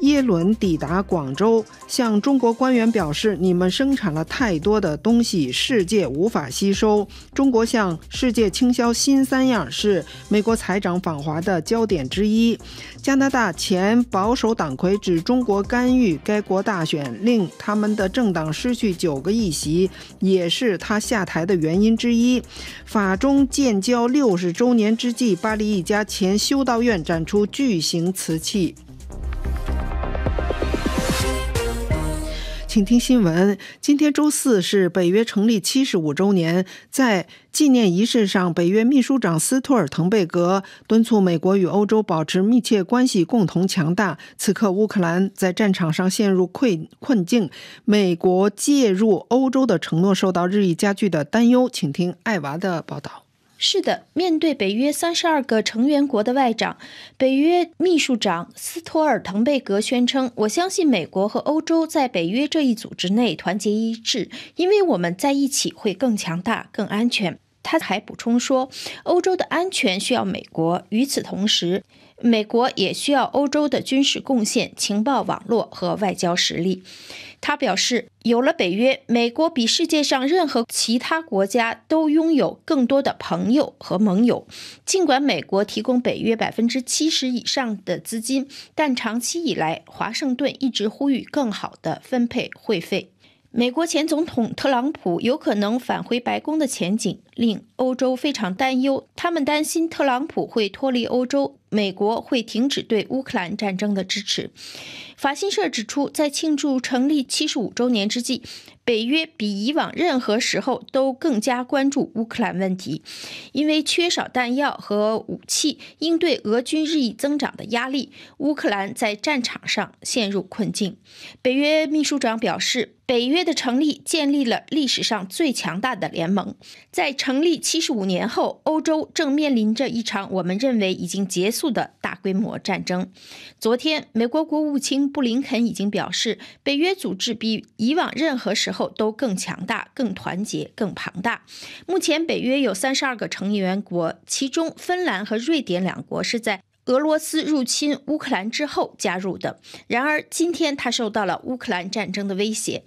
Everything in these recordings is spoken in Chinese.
耶伦抵达广州，向中国官员表示：“你们生产了太多的东西，世界无法吸收。”中国向世界倾销新三样是美国财长访华的焦点之一。加拿大前保守党魁指中国干预该国大选，令他们的政党失去九个议席，也是他下台的原因之一。法中建交六十周年之际，巴黎一家前修道院展出巨型瓷器。请听新闻，今天周四是北约成立七十五周年，在纪念仪式上，北约秘书长斯托尔滕贝格敦促美国与欧洲保持密切关系，共同强大。此刻，乌克兰在战场上陷入困困境，美国介入欧洲的承诺受到日益加剧的担忧。请听艾娃的报道。是的，面对北约三十二个成员国的外长，北约秘书长斯托尔滕贝格宣称：“我相信美国和欧洲在北约这一组织内团结一致，因为我们在一起会更强大、更安全。”他还补充说：“欧洲的安全需要美国，与此同时，美国也需要欧洲的军事贡献、情报网络和外交实力。”他表示，有了北约，美国比世界上任何其他国家都拥有更多的朋友和盟友。尽管美国提供北约百分之七十以上的资金，但长期以来，华盛顿一直呼吁更好的分配会费。美国前总统特朗普有可能返回白宫的前景令欧洲非常担忧，他们担心特朗普会脱离欧洲，美国会停止对乌克兰战争的支持。法新社指出，在庆祝成立七十五周年之际。北约比以往任何时候都更加关注乌克兰问题，因为缺少弹药和武器应对俄军日益增长的压力，乌克兰在战场上陷入困境。北约秘书长表示，北约的成立建立了历史上最强大的联盟。在成立七十五年后，欧洲正面临着一场我们认为已经结束的大规模战争。昨天，美国国务卿布林肯已经表示，北约组织比以往任何时候。后都更强大、更团结、更庞大。目前，北约有三十二个成员国，其中芬兰和瑞典两国是在俄罗斯入侵乌克兰之后加入的。然而，今天他受到了乌克兰战争的威胁，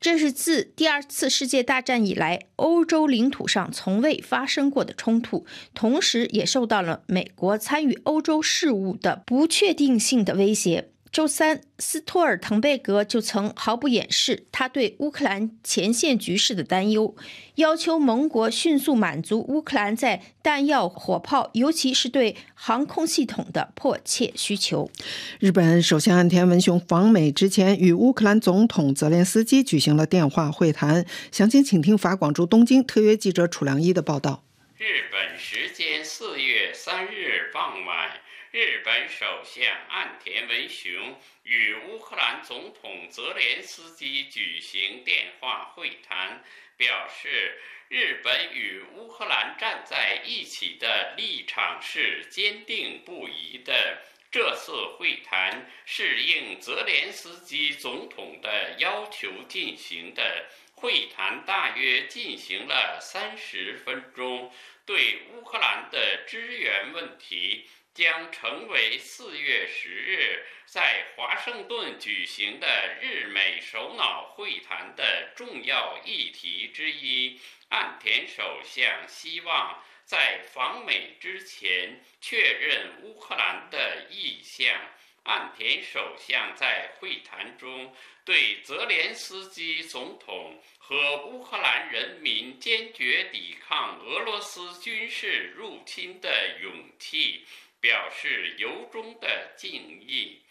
这是自第二次世界大战以来欧洲领土上从未发生过的冲突，同时也受到了美国参与欧洲事务的不确定性的威胁。周三，斯托尔滕贝格就曾毫不掩饰他对乌克兰前线局势的担忧，要求盟国迅速满足乌克兰在弹药、火炮，尤其是对航空系统的迫切需求。日本首相岸田文雄访美之前，与乌克兰总统泽连斯基举行了电话会谈。详情，请听法广驻东京特约记者楚良一的报道。日本时间四月三日傍晚。日本首相岸田文雄与乌克兰总统泽连斯基举行电话会谈，表示日本与乌克兰站在一起的立场是坚定不移的。这次会谈是应泽连斯基总统的要求进行的。会谈大约进行了三十分钟，对乌克兰的支援问题。将成为四月十日在华盛顿举行的日美首脑会谈的重要议题之一。岸田首相希望在访美之前确认乌克兰的意向。岸田首相在会谈中对泽连斯基总统和乌克兰人民坚决抵抗俄罗斯军事入侵的勇气。表示由衷的敬意。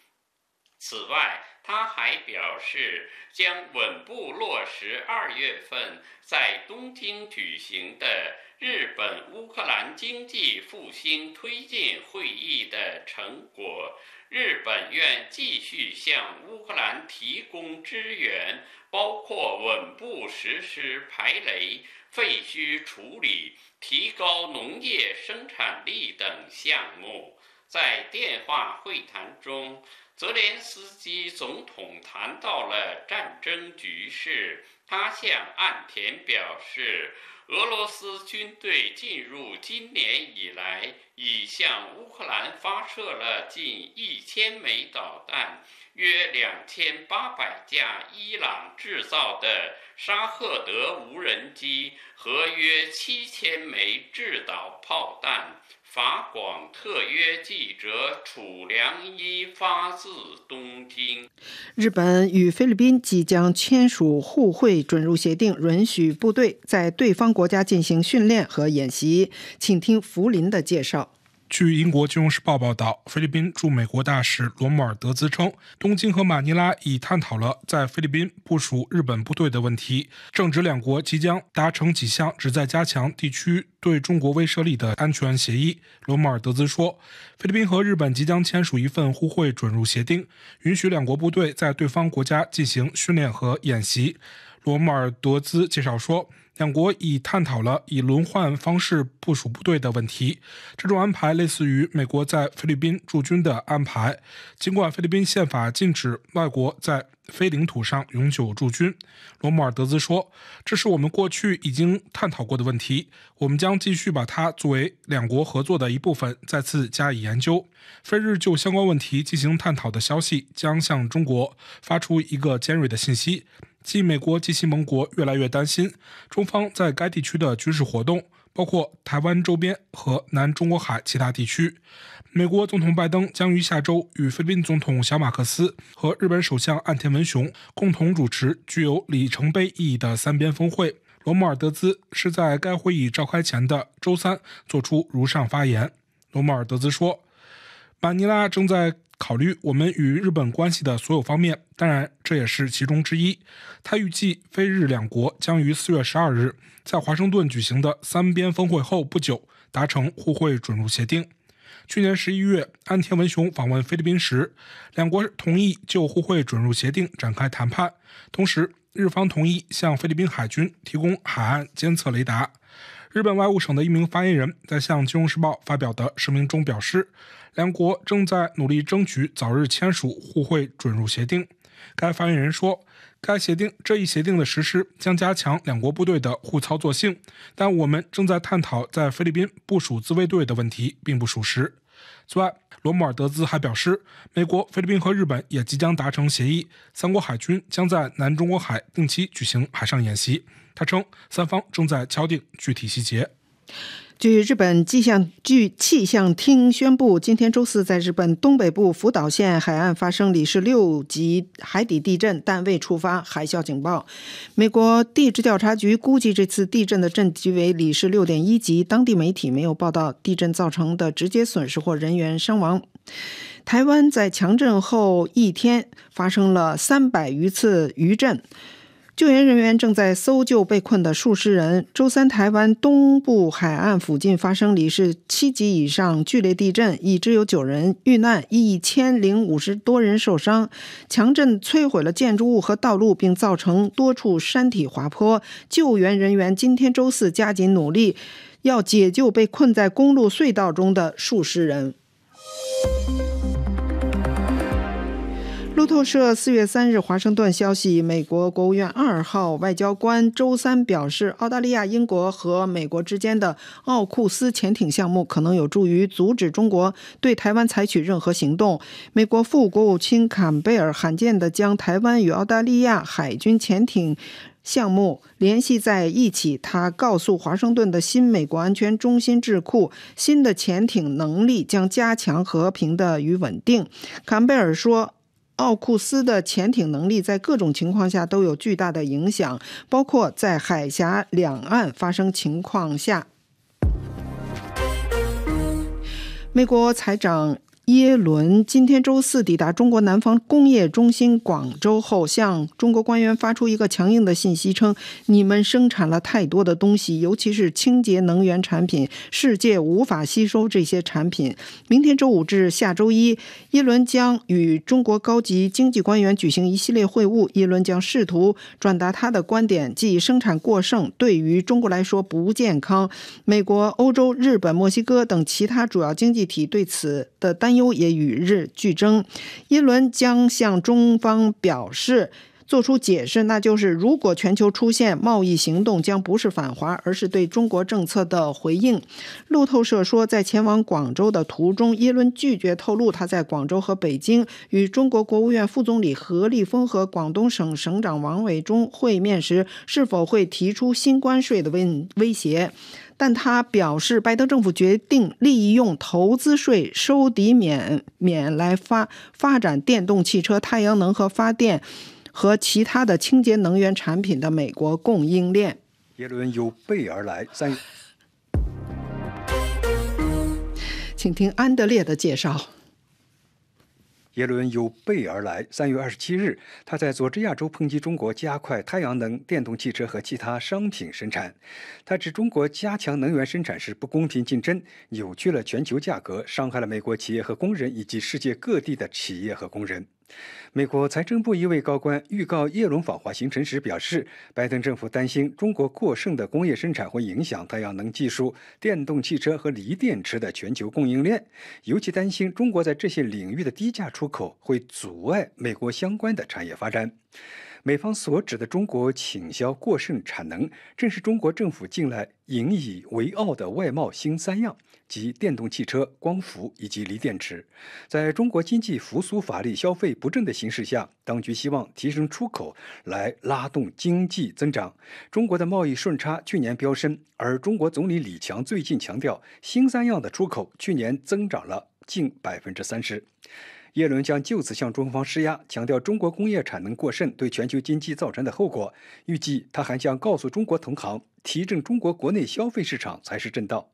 此外，他还表示将稳步落实二月份在东京举行的日本乌克兰经济复兴推进会议的成果。日本愿继续向乌克兰提供支援，包括稳步实施排雷、废墟处理、提高农业生产力等项目。在电话会谈中，泽连斯基总统谈到了战争局势，他向岸田表示。俄罗斯军队进入今年以来，已向乌克兰发射了近一千枚导弹，约两千八百架伊朗制造的沙赫德无人机和约七千枚制导炮弹。法广特约记者楚良一发自东京，日本与菲律宾即将签署互惠准入协定，允许部队在对方国家进行训练和演习。请听福林的介绍。据英国《金融时报》报道，菲律宾驻美国大使罗姆尔德兹称，东京和马尼拉已探讨了在菲律宾部署日本部队的问题。正值两国即将达成几项旨在加强地区对中国威慑力的安全协议，罗姆尔德兹说，菲律宾和日本即将签署一份互惠准入协定，允许两国部队在对方国家进行训练和演习。罗姆尔德兹介绍说。两国已探讨了以轮换方式部署部队的问题，这种安排类似于美国在菲律宾驻军的安排。尽管菲律宾宪法禁止外国在非领土上永久驻军，罗姆尔德兹说：“这是我们过去已经探讨过的问题，我们将继续把它作为两国合作的一部分再次加以研究。”菲日就相关问题进行探讨的消息将向中国发出一个尖锐的信息。继美国及其盟国越来越担心中方在该地区的军事活动，包括台湾周边和南中国海其他地区。美国总统拜登将于下周与菲律宾总统小马克思和日本首相岸田文雄共同主持具有里程碑意义的三边峰会。罗莫尔德兹是在该会议召开前的周三做出如上发言。罗莫尔德兹说。马尼拉正在考虑我们与日本关系的所有方面，当然这也是其中之一。他预计菲日两国将于四月十二日在华盛顿举行的三边峰会后不久达成互惠准入协定。去年十一月，安田文雄访问菲律宾时，两国同意就互惠准入协定展开谈判，同时日方同意向菲律宾海军提供海岸监测雷达。日本外务省的一名发言人，在向《金融时报》发表的声明中表示。两国正在努力争取早日签署互惠准入协定。该发言人说，该协定这一协定的实施将加强两国部队的互操作性。但我们正在探讨在菲律宾部署自卫队的问题，并不属实。此外，罗穆尔德兹还表示，美国、菲律宾和日本也即将达成协议，三国海军将在南中国海定期举行海上演习。他称，三方正在敲定具体细节。据日本气象据气象厅宣布，今天周四在日本东北部福岛县海岸发生里氏六级海底地震，但未触发海啸警报。美国地质调查局估计这次地震的震级为里氏六点一级。当地媒体没有报道地震造成的直接损失或人员伤亡。台湾在强震后一天发生了三百余次余震。救援人员正在搜救被困的数十人。周三，台湾东部海岸附近发生里氏七级以上剧烈地震，已知有九人遇难，一千零五十多人受伤。强震摧毁了建筑物和道路，并造成多处山体滑坡。救援人员今天周四加紧努力，要解救被困在公路隧道中的数十人。路透社四月三日华盛顿消息，美国国务院二号外交官周三表示，澳大利亚、英国和美国之间的奥库斯潜艇项目可能有助于阻止中国对台湾采取任何行动。美国副国务卿坎贝尔罕见地将台湾与澳大利亚海军潜艇项目联系在一起。他告诉华盛顿的新美国安全中心智库，新的潜艇能力将加强和平的与稳定。坎贝尔说。奥库斯的潜艇能力在各种情况下都有巨大的影响，包括在海峡两岸发生情况下。美国财长。耶伦今天周四抵达中国南方工业中心广州后，向中国官员发出一个强硬的信息，称你们生产了太多的东西，尤其是清洁能源产品，世界无法吸收这些产品。明天周五至下周一，耶伦将与中国高级经济官员举行一系列会晤，耶伦将试图转达他的观点，即生产过剩对于中国来说不健康。美国、欧洲、日本、墨西哥等其他主要经济体对此的担。也与日俱增。耶伦将向中方表示，做出解释，那就是如果全球出现贸易行动，将不是反华，而是对中国政策的回应。路透社说，在前往广州的途中，耶伦拒绝透露他在广州和北京与中国国务院副总理何立峰和广东省省长王伟中会面时是否会提出新关税的威威胁。但他表示，拜登政府决定利用投资税收抵免免来发发展电动汽车、太阳能和发电，和其他的清洁能源产品的美国供应链。耶伦有备而来，三，请听安德烈的介绍。耶伦有备而来。三月二十七日，他在佐治亚州抨击中国加快太阳能、电动汽车和其他商品生产。他指中国加强能源生产是不公平竞争，扭曲了全球价格，伤害了美国企业和工人，以及世界各地的企业和工人。美国财政部一位高官预告耶伦访华行程时表示，拜登政府担心中国过剩的工业生产会影响太阳能技术、电动汽车和锂电池的全球供应链，尤其担心中国在这些领域的低价出口会阻碍美国相关的产业发展。美方所指的中国倾销过剩产能，正是中国政府近来引以为傲的外贸新三样，即电动汽车、光伏以及锂电池。在中国经济复苏乏力、消费不振的形势下，当局希望提升出口来拉动经济增长。中国的贸易顺差去年飙升，而中国总理李强最近强调，新三样的出口去年增长了近百分之三十。耶伦将就此向中方施压，强调中国工业产能过剩对全球经济造成的后果。预计他还将告诉中国同行，提振中国国内消费市场才是正道。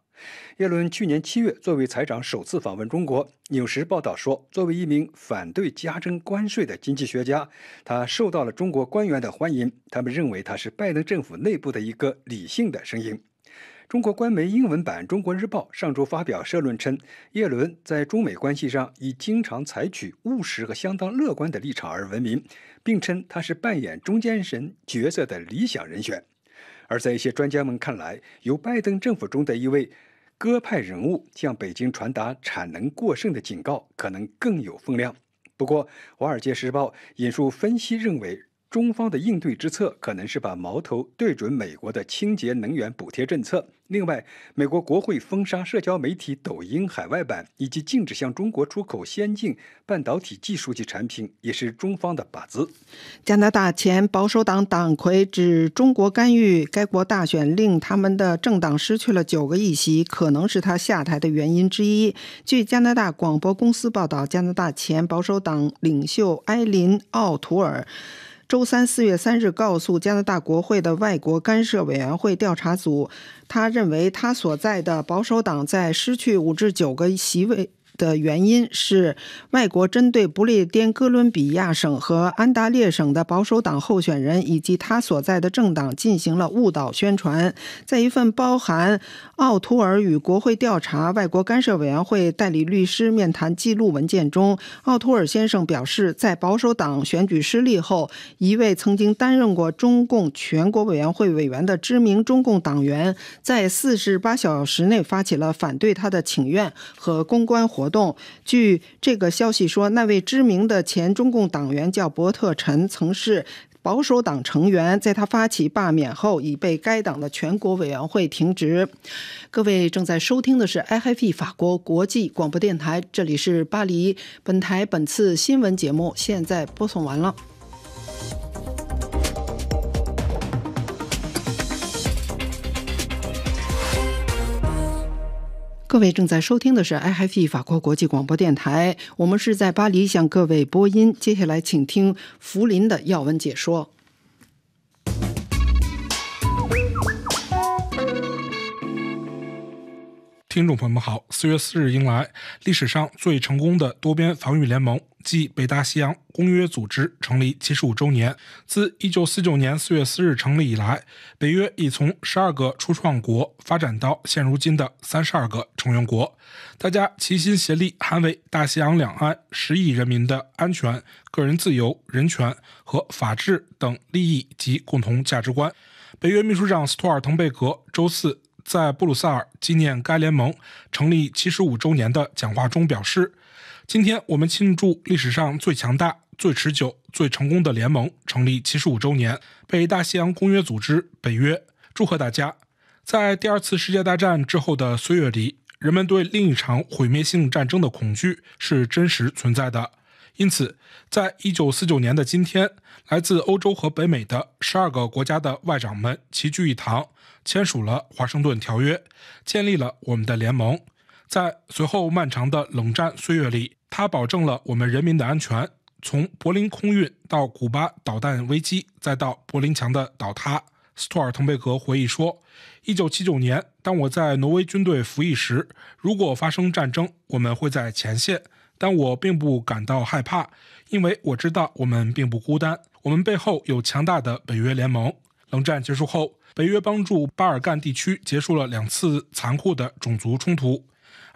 耶伦去年七月作为财长首次访问中国。《纽时报道说，作为一名反对加征关税的经济学家，他受到了中国官员的欢迎。他们认为他是拜登政府内部的一个理性的声音。中国官媒英文版《中国日报》上周发表社论称，叶伦在中美关系上以经常采取务实和相当乐观的立场而闻名，并称他是扮演中间人角色的理想人选。而在一些专家们看来，由拜登政府中的一位鸽派人物向北京传达产能过剩的警告，可能更有分量。不过，《华尔街时报》引述分析认为，中方的应对之策可能是把矛头对准美国的清洁能源补贴政策。另外，美国国会封杀社交媒体抖音海外版，以及禁止向中国出口先进半导体技术及产品，也是中方的靶子。加拿大前保守党党魁指中国干预该国大选，令他们的政党失去了九个议席，可能是他下台的原因之一。据加拿大广播公司报道，加拿大前保守党领袖埃林·奥图尔。周三，四月三日，告诉加拿大国会的外国干涉委员会调查组，他认为他所在的保守党在失去五至九个席位。的原因是，外国针对不列颠哥伦比亚省和安大略省的保守党候选人以及他所在的政党进行了误导宣传。在一份包含奥图尔与国会调查外国干涉委员会代理律师面谈记录文件中，奥图尔先生表示，在保守党选举失利后，一位曾经担任过中共全国委员会委员的知名中共党员，在四十八小时内发起了反对他的请愿和公关活。动。据这个消息说，那位知名的前中共党员叫伯特臣，曾是保守党成员。在他发起罢免后，已被该党的全国委员会停职。各位正在收听的是 IFP 法国国际广播电台，这里是巴黎。本台本次新闻节目现在播送完了。各位正在收听的是 i f e 法国国际广播电台，我们是在巴黎向各位播音。接下来，请听福林的要闻解说。听众朋友们好，四月四日迎来历史上最成功的多边防御联盟，即北大西洋公约组织成立七十五周年。自一九四九年四月四日成立以来，北约已从十二个初创国发展到现如今的三十二个成员国。大家齐心协力，捍卫大西洋两岸十亿人民的安全、个人自由、人权和法治等利益及共同价值观。北约秘书长斯托尔滕贝格周四。在布鲁塞尔纪念该联盟成立七十五周年的讲话中表示：“今天我们庆祝历史上最强大、最持久、最成功的联盟成立七十五周年，被大西洋公约组织（北约）祝贺大家。在第二次世界大战之后的岁月里，人们对另一场毁灭性战争的恐惧是真实存在的。因此，在一九四九年的今天，来自欧洲和北美的十二个国家的外长们齐聚一堂。”签署了华盛顿条约，建立了我们的联盟。在随后漫长的冷战岁月里，它保证了我们人民的安全。从柏林空运到古巴导弹危机，再到柏林墙的倒塌，斯托尔滕贝格回忆说：“1979 年，当我在挪威军队服役时，如果发生战争，我们会在前线。但我并不感到害怕，因为我知道我们并不孤单，我们背后有强大的北约联盟。”冷战结束后，北约帮助巴尔干地区结束了两次残酷的种族冲突。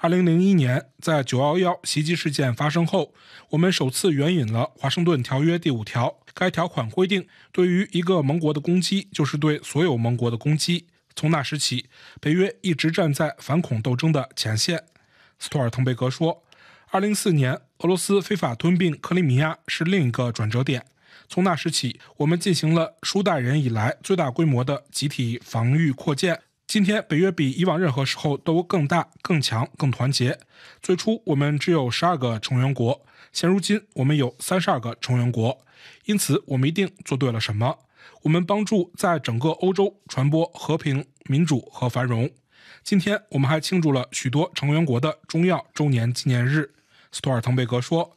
2001年，在911袭击事件发生后，我们首次援引了《华盛顿条约》第五条。该条款规定，对于一个盟国的攻击，就是对所有盟国的攻击。从那时起，北约一直站在反恐斗争的前线。斯托尔滕贝格说：“2004 年，俄罗斯非法吞并克里米亚是另一个转折点。”从那时起，我们进行了数代人以来最大规模的集体防御扩建。今天，北约比以往任何时候都更大、更强、更团结。最初，我们只有十二个成员国，现如今我们有三十二个成员国。因此，我们一定做对了什么？我们帮助在整个欧洲传播和平、民主和繁荣。今天我们还庆祝了许多成员国的中药周年纪念日，斯托尔滕贝格说。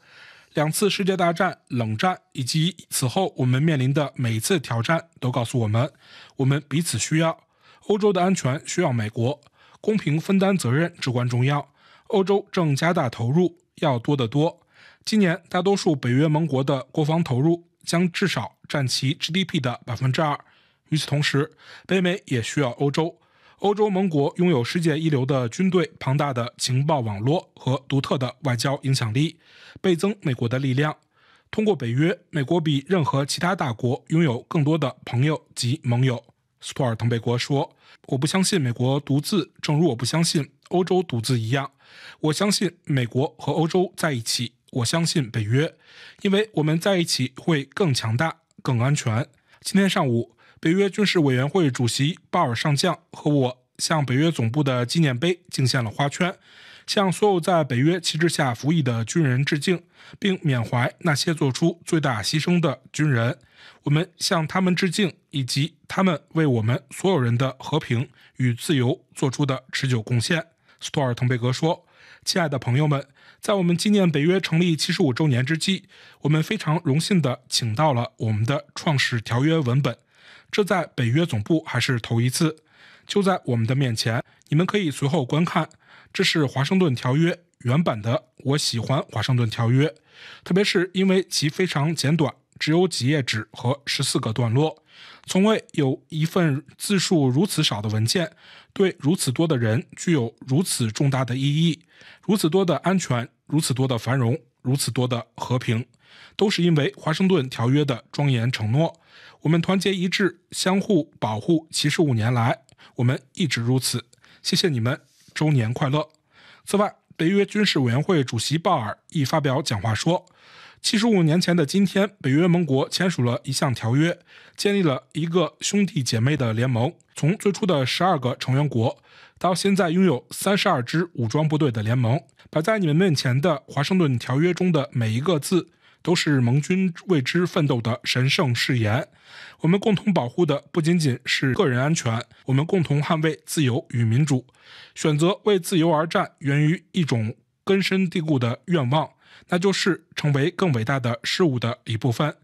两次世界大战、冷战以及此后我们面临的每次挑战，都告诉我们，我们彼此需要。欧洲的安全需要美国，公平分担责任至关重要。欧洲正加大投入，要多得多。今年，大多数北约盟国的国防投入将至少占其 GDP 的百分之二。与此同时，北美也需要欧洲。欧洲盟国拥有世界一流的军队、庞大的情报网络和独特的外交影响力，倍增美国的力量。通过北约，美国比任何其他大国拥有更多的朋友及盟友。斯托尔滕贝格说：“我不相信美国独自，正如我不相信欧洲独自一样。我相信美国和欧洲在一起，我相信北约，因为我们在一起会更强大、更安全。”今天上午。北约军事委员会主席鲍尔上将和我向北约总部的纪念碑敬献了花圈，向所有在北约旗帜下服役的军人致敬，并缅怀那些做出最大牺牲的军人。我们向他们致敬，以及他们为我们所有人的和平与自由做出的持久贡献。斯托尔滕贝格说：“亲爱的朋友们，在我们纪念北约成立七十五周年之际，我们非常荣幸地请到了我们的创始条约文本。”这在北约总部还是头一次，就在我们的面前。你们可以随后观看，这是《华盛顿条约》原版的。我喜欢《华盛顿条约》，特别是因为其非常简短，只有几页纸和十四个段落。从未有一份字数如此少的文件，对如此多的人具有如此重大的意义。如此多的安全，如此多的繁荣，如此多的和平，都是因为《华盛顿条约》的庄严承诺。我们团结一致，相互保护。七十五年来，我们一直如此。谢谢你们，周年快乐！此外，北约军事委员会主席鲍尔亦发表讲话说：“七十五年前的今天，北约盟国签署了一项条约，建立了一个兄弟姐妹的联盟。从最初的十二个成员国，到现在拥有三十二支武装部队的联盟，摆在你们面前的《华盛顿条约》中的每一个字。”都是盟军为之奋斗的神圣誓言。我们共同保护的不仅仅是个人安全，我们共同捍卫自由与民主。选择为自由而战，源于一种根深蒂固的愿望，那就是成为更伟大的事物的一部分，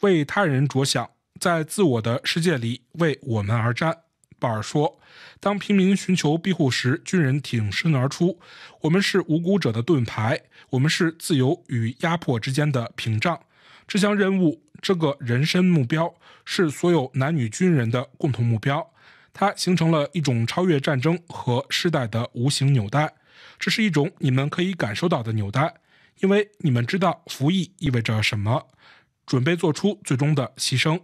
为他人着想，在自我的世界里为我们而战。鲍尔说：“当平民寻求庇护时，军人挺身而出。我们是无辜者的盾牌，我们是自由与压迫之间的屏障。这项任务，这个人身目标，是所有男女军人的共同目标。它形成了一种超越战争和世代的无形纽带。这是一种你们可以感受到的纽带，因为你们知道服役意味着什么，准备做出最终的牺牲。”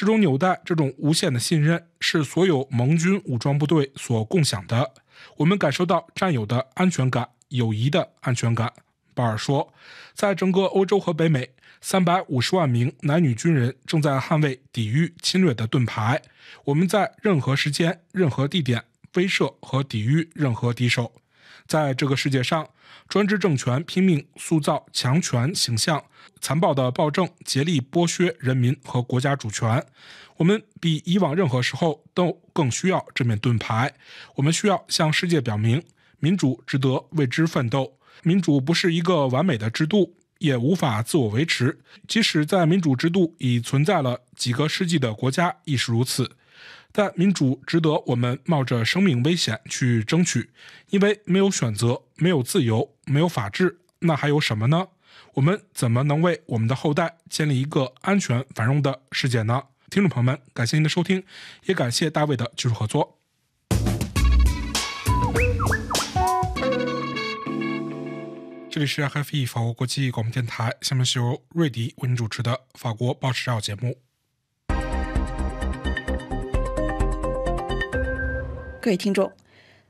这种纽带，这种无限的信任，是所有盟军武装部队所共享的。我们感受到战友的安全感，友谊的安全感。鲍尔说，在整个欧洲和北美，三百五十万名男女军人正在捍卫抵御侵略的盾牌。我们在任何时间、任何地点，威慑和抵御任何敌手。在这个世界上，专制政权拼命塑造强权形象，残暴的暴政竭力剥削人民和国家主权。我们比以往任何时候都更需要这面盾牌。我们需要向世界表明，民主值得为之奋斗。民主不是一个完美的制度，也无法自我维持，即使在民主制度已存在了几个世纪的国家亦是如此。但民主值得我们冒着生命危险去争取，因为没有选择，没有自由，没有法治，那还有什么呢？我们怎么能为我们的后代建立一个安全、繁荣的世界呢？听众朋友们，感谢您的收听，也感谢大卫的技术合作。这里是 f f e 法国国际广播电台，下面是由瑞迪为您主持的《法国报时照》节目。各位听众，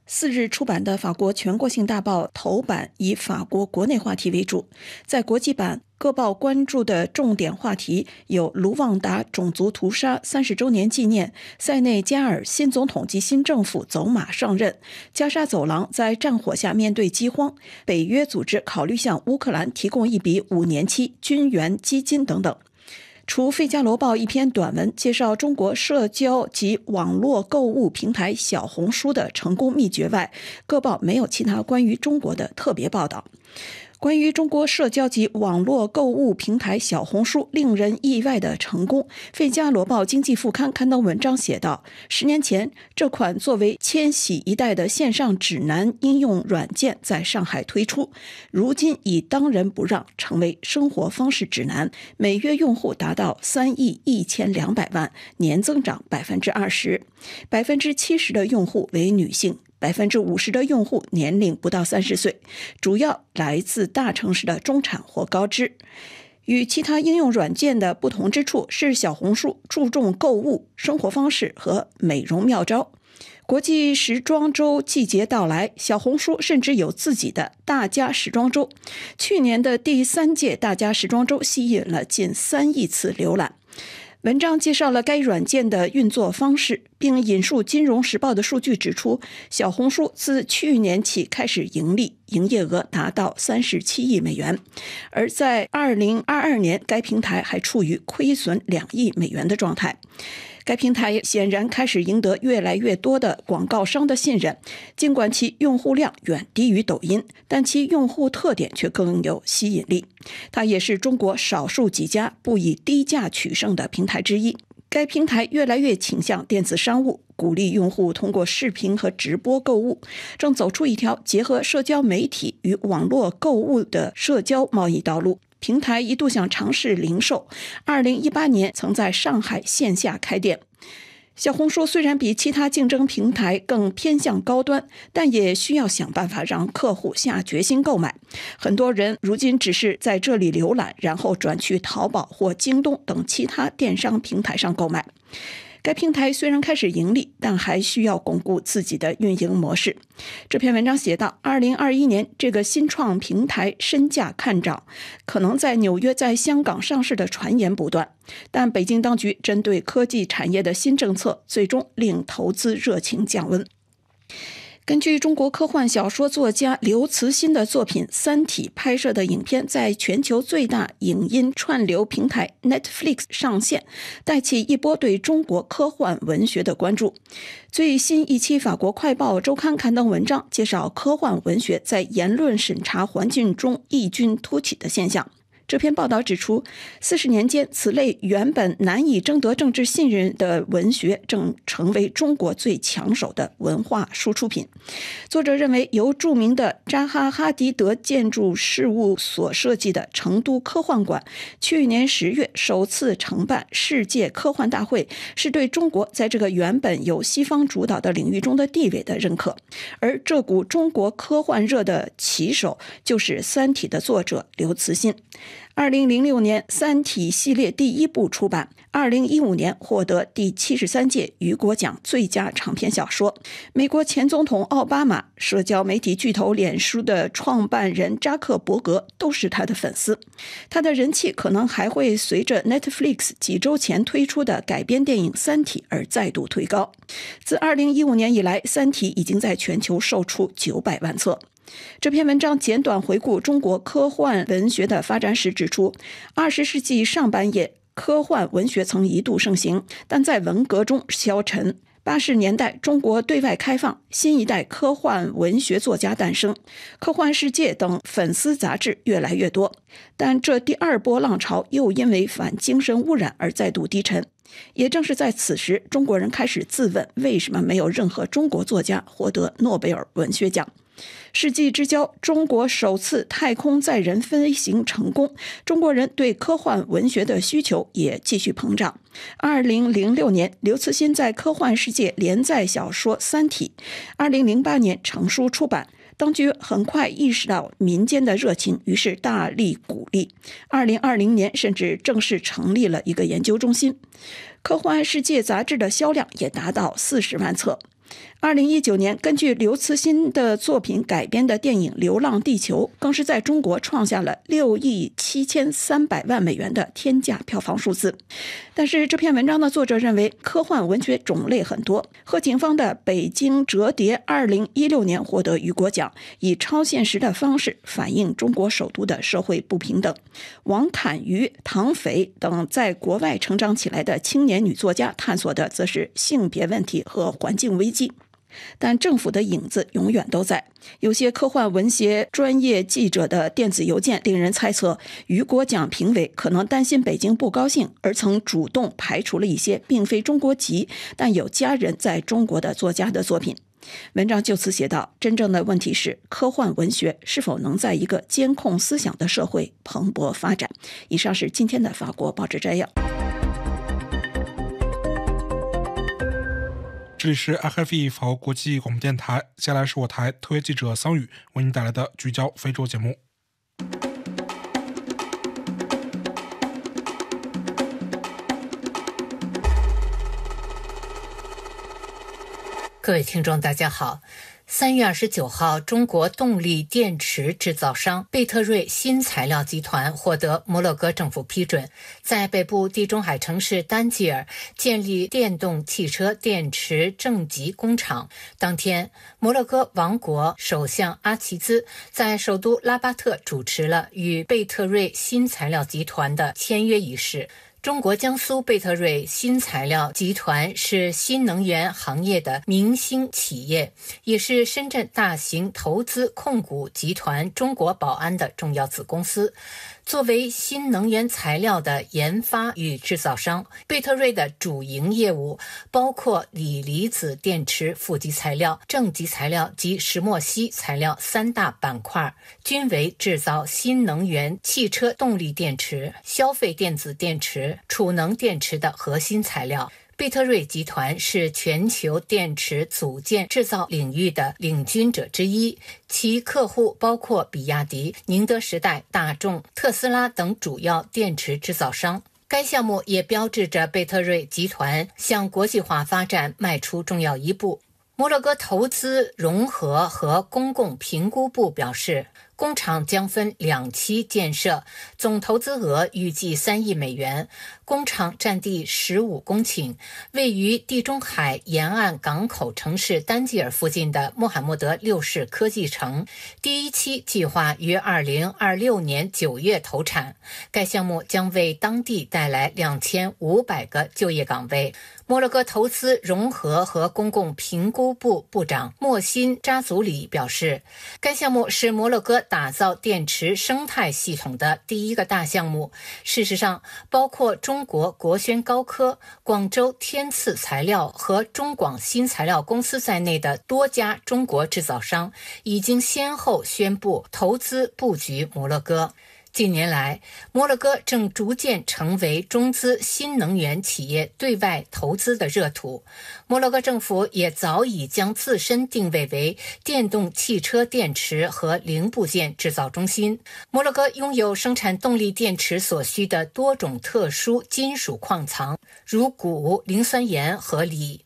四日出版的法国全国性大报头版以法国国内话题为主，在国际版各报关注的重点话题有卢旺达种族屠杀三十周年纪念、塞内加尔新总统及新政府走马上任、加沙走廊在战火下面对饥荒、北约组织考虑向乌克兰提供一笔五年期军援基金等等。除《费加罗报》一篇短文介绍中国社交及网络购物平台小红书的成功秘诀外，各报没有其他关于中国的特别报道。关于中国社交及网络购物平台小红书令人意外的成功，《费加罗报经济副刊》刊登文章写道：十年前，这款作为千禧一代的线上指南应用软件在上海推出，如今已当仁不让成为生活方式指南，每月用户达到三亿一千两百万，年增长百分之二十，百分之七十的用户为女性。百分之五十的用户年龄不到三十岁，主要来自大城市的中产或高知。与其他应用软件的不同之处是，小红书注重购物、生活方式和美容妙招。国际时装周季节到来，小红书甚至有自己的“大家时装周”。去年的第三届“大家时装周”吸引了近三亿次浏览。文章介绍了该软件的运作方式，并引述《金融时报》的数据指出，小红书自去年起开始盈利，营业额达到三十七亿美元；而在二零二二年，该平台还处于亏损两亿美元的状态。该平台显然开始赢得越来越多的广告商的信任，尽管其用户量远低于抖音，但其用户特点却更有吸引力。它也是中国少数几家不以低价取胜的平台之一。该平台越来越倾向电子商务，鼓励用户通过视频和直播购物，正走出一条结合社交媒体与网络购物的社交贸易道路。平台一度想尝试零售，二零一八年曾在上海线下开店。小红书虽然比其他竞争平台更偏向高端，但也需要想办法让客户下决心购买。很多人如今只是在这里浏览，然后转去淘宝或京东等其他电商平台上购买。该平台虽然开始盈利，但还需要巩固自己的运营模式。这篇文章写道：，二零二一年，这个新创平台身价看涨，可能在纽约、在香港上市的传言不断，但北京当局针对科技产业的新政策，最终令投资热情降温。根据中国科幻小说作家刘慈欣的作品《三体》拍摄的影片，在全球最大影音串流平台 Netflix 上线，带起一波对中国科幻文学的关注。最新一期《法国快报》周刊刊登文章，介绍科幻文学在言论审查环境中异军突起的现象。这篇报道指出，四十年间，此类原本难以争得政治信任的文学正成为中国最抢手的文化输出品。作者认为，由著名的扎哈哈迪德建筑事务所设计的成都科幻馆，去年十月首次承办世界科幻大会，是对中国在这个原本由西方主导的领域中的地位的认可。而这股中国科幻热的旗手，就是《三体》的作者刘慈欣。二零零六年，《三体》系列第一部出版。二零一五年，获得第七十三届雨果奖最佳长篇小说。美国前总统奥巴马、社交媒体巨头脸书的创办人扎克伯格都是他的粉丝。他的人气可能还会随着 Netflix 几周前推出的改编电影《三体》而再度推高。自二零一五年以来，《三体》已经在全球售出九百万册。这篇文章简短回顾中国科幻文学的发展史，指出二十世纪上半叶科幻文学曾一度盛行，但在文革中消沉。八十年代中国对外开放，新一代科幻文学作家诞生，《科幻世界》等粉丝杂志越来越多，但这第二波浪潮又因为反精神污染而再度低沉。也正是在此时，中国人开始自问：为什么没有任何中国作家获得诺贝尔文学奖？世纪之交，中国首次太空载人飞行成功，中国人对科幻文学的需求也继续膨胀。二零零六年，刘慈欣在《科幻世界》连载小说《三体》，二零零八年成书出版。当局很快意识到民间的热情，于是大力鼓励。二零二零年，甚至正式成立了一个研究中心。《科幻世界》杂志的销量也达到四十万册。二零一九年，根据刘慈欣的作品改编的电影《流浪地球》更是在中国创下了六亿七千三百万美元的天价票房数字。但是，这篇文章的作者认为，科幻文学种类很多。贺景芳的《北京折叠》二零一六年获得雨果奖，以超现实的方式反映中国首都的社会不平等。王坦、瑜、唐斐等在国外成长起来的青年女作家探索的，则是性别问题和环境危机。但政府的影子永远都在。有些科幻文学专业记者的电子邮件令人猜测，雨果奖评委可能担心北京不高兴，而曾主动排除了一些并非中国籍但有家人在中国的作家的作品。文章就此写道：“真正的问题是，科幻文学是否能在一个监控思想的社会蓬勃发展？”以上是今天的法国报纸摘要。这里是 I F E 国际广播电台，接下来是我台特约记者桑宇为您带来的聚焦非洲节目。各位听众，大家好。三月二十九号，中国动力电池制造商贝特瑞新材料集团获得摩洛哥政府批准，在北部地中海城市丹吉尔建立电动汽车电池正极工厂。当天，摩洛哥王国首相阿齐兹在首都拉巴特主持了与贝特瑞新材料集团的签约仪式。中国江苏贝特瑞新材料集团是新能源行业的明星企业，也是深圳大型投资控股集团中国宝安的重要子公司。作为新能源材料的研发与制造商，贝特瑞的主营业务包括锂离子电池负极材料、正极材料及石墨烯材料三大板块，均为制造新能源汽车动力电池、消费电子电池、储能电池的核心材料。贝特瑞集团是全球电池组件制造领域的领军者之一，其客户包括比亚迪、宁德时代、大众、特斯拉等主要电池制造商。该项目也标志着贝特瑞集团向国际化发展迈出重要一步。摩洛哥投资融合和公共评估部表示，工厂将分两期建设，总投资额预计三亿美元。工厂占地十五公顷，位于地中海沿岸港口城市丹吉尔附近的穆罕默德六世科技城。第一期计划于二零二六年九月投产。该项目将为当地带来两千五百个就业岗位。摩洛哥投资融合和公共评估部部长莫辛扎祖里表示，该项目是摩洛哥打造电池生态系统的第一个大项目。事实上，包括中国国轩高科、广州天赐材料和中广新材料公司在内的多家中国制造商，已经先后宣布投资布局摩洛哥。近年来，摩洛哥正逐渐成为中资新能源企业对外投资的热土。摩洛哥政府也早已将自身定位为电动汽车电池和零部件制造中心。摩洛哥拥有生产动力电池所需的多种特殊金属矿藏，如钴、磷酸盐和锂。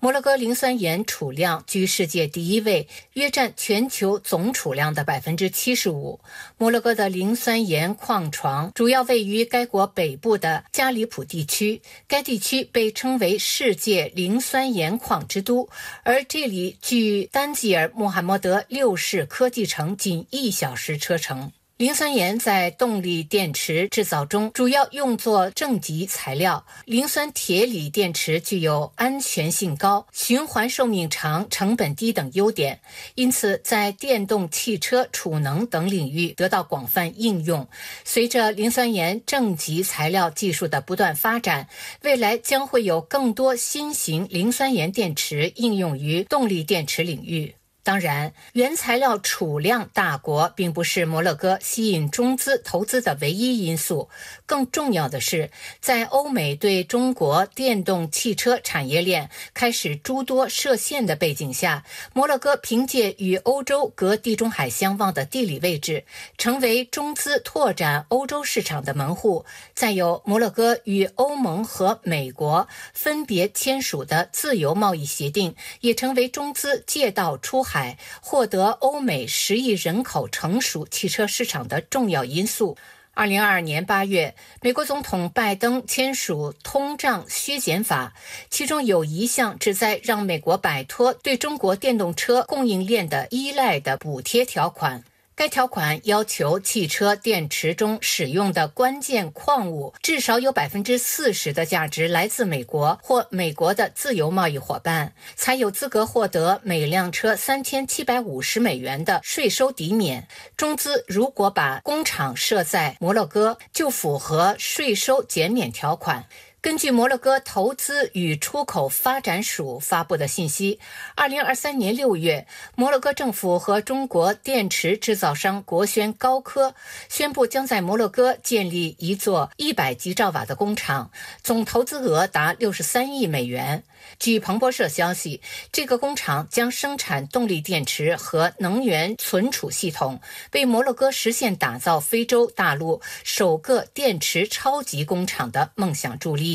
摩洛哥磷酸盐储量居世界第一位，约占全球总储量的百分之七十五。摩洛哥的磷酸盐矿床主要位于该国北部的加里普地区，该地区被称为世界磷酸盐矿之都，而这里距丹吉尔穆罕默德六世科技城仅一小时车程。磷酸盐在动力电池制造中主要用作正极材料。磷酸铁锂电池具有安全性高、循环寿命长、成本低等优点，因此在电动汽车、储能等领域得到广泛应用。随着磷酸盐正极材料技术的不断发展，未来将会有更多新型磷酸盐电池应用于动力电池领域。当然，原材料储量大国并不是摩洛哥吸引中资投资的唯一因素。更重要的是，在欧美对中国电动汽车产业链开始诸多设限的背景下，摩洛哥凭借与欧洲隔地中海相望的地理位置，成为中资拓展欧洲市场的门户。再有，摩洛哥与欧盟和美国分别签署的自由贸易协定，也成为中资借道出海、获得欧美十亿人口成熟汽车市场的重要因素。二零二二年八月，美国总统拜登签署通胀削减法，其中有一项旨在让美国摆脱对中国电动车供应链的依赖的补贴条款。该条款要求，汽车电池中使用的关键矿物至少有百分之四十的价值来自美国或美国的自由贸易伙伴，才有资格获得每辆车三千七百五十美元的税收抵免。中资如果把工厂设在摩洛哥，就符合税收减免条款。根据摩洛哥投资与出口发展署发布的信息，二零二三年六月，摩洛哥政府和中国电池制造商国轩高科宣布，将在摩洛哥建立一座一百吉兆瓦的工厂，总投资额达六十三亿美元。据彭博社消息，这个工厂将生产动力电池和能源存储系统，为摩洛哥实现打造非洲大陆首个电池超级工厂的梦想助力。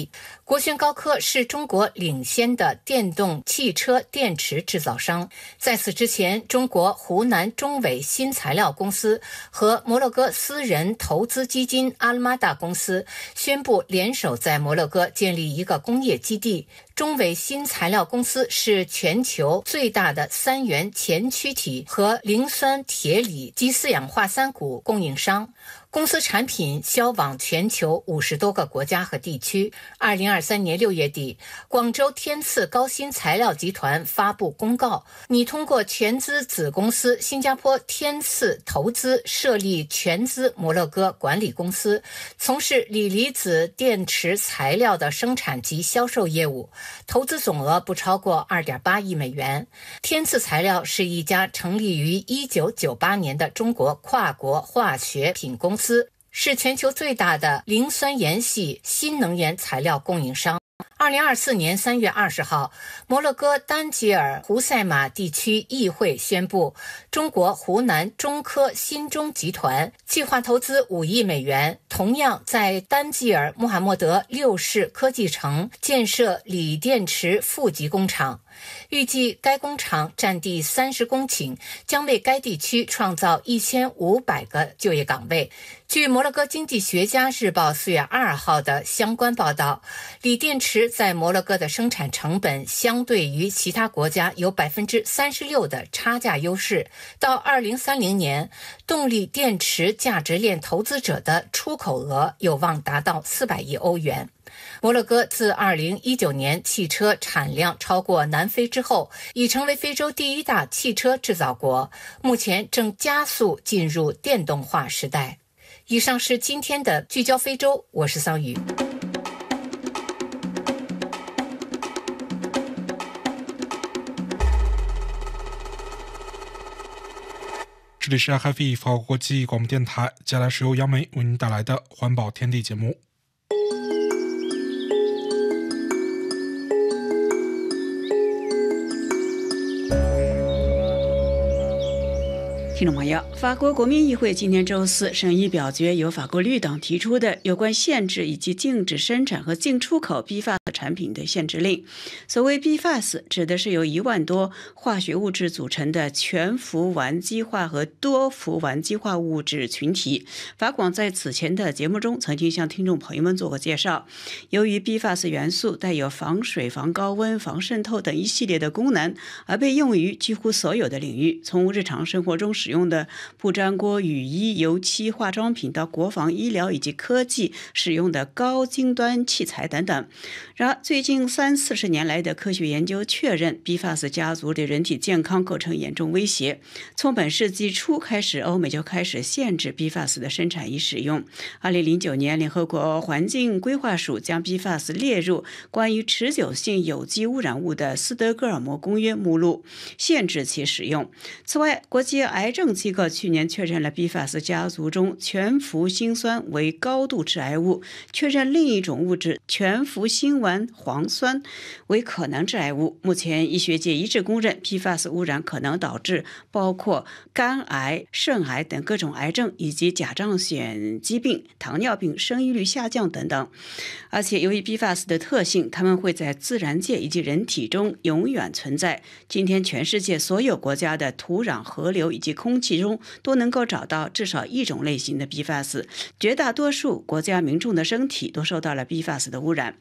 国轩高科是中国领先的电动汽车电池制造商。在此之前，中国湖南中伟新材料公司和摩洛哥私人投资基金阿拉玛达公司宣布联手在摩洛哥建立一个工业基地。中伟新材料公司是全球最大的三元前驱体和磷酸铁锂及四氧化三钴供应商。公司产品销往全球五十多个国家和地区。二零二三年六月底，广州天赐高新材料集团发布公告，拟通过全资子公司新加坡天赐投资设立全资摩洛哥管理公司，从事锂离子电池材料的生产及销售业务，投资总额不超过二点八亿美元。天赐材料是一家成立于一九九八年的中国跨国化学品公司。是全球最大的磷酸盐系新能源材料供应商。二零二四年三月二十号，摩洛哥丹吉尔胡塞马地区议会宣布，中国湖南中科新中集团计划投资五亿美元，同样在丹吉尔穆罕默德六世科技城建设锂电池负极工厂。预计该工厂占地三十公顷，将为该地区创造一千五百个就业岗位。据《摩洛哥经济学家日报》四月二号的相关报道，锂电池在摩洛哥的生产成本相对于其他国家有百分之三十六的差价优势。到二零三零年，动力电池价值链投资者的出口额有望达到四百亿欧元。摩洛哥自2019年汽车产量超过南非之后，已成为非洲第一大汽车制造国，目前正加速进入电动化时代。以上是今天的聚焦非洲，我是桑宇。这里是 h a p 法国国际广播电台，接下来是由杨梅为您带来的环保天地节目。法国国民议会今天周四审议表决由法国绿党提出的有关限制以及禁止生产和进出口 Bfas 产品的限制令。所谓 Bfas 指的是由一万多化学物质组成的全氟烷基化和多氟烷基化物质群体。法广在此前的节目中曾经向听众朋友们做过介绍。由于 Bfas 元素带有防水、防高温、防渗透等一系列的功能，而被用于几乎所有的领域，从日常生活中使用。用的不粘锅、雨衣、油漆、化妆品到国防、医疗以及科技使用的高精端器材等等。然而，最近三四十年来的科学研究确认 b f a s 家族对人体健康构成严重威胁。从本世纪初开始，欧美就开始限制 b f a s 的生产与使用。二零零九年，联合国环境规划署将 b f a s 列入关于持久性有机污染物的斯德哥尔摩公约目录，限制其使用。此外，国际癌正机构去年确认了毕法斯家族中全氟辛酸为高度致癌物，确认另一种物质全氟辛烷磺酸为可能致癌物。目前医学界一致公认，毕法斯污染可能导致包括肝癌、肾癌等各种癌症，以及甲状腺疾病、糖尿病、生育率下降等等。而且，由于毕法斯的特性，它们会在自然界以及人体中永远存在。今天，全世界所有国家的土壤、河流以及空气中都能够找到至少一种类型的 Bfas，绝大多数国家民众的身体都受到了 Bfas 的污染。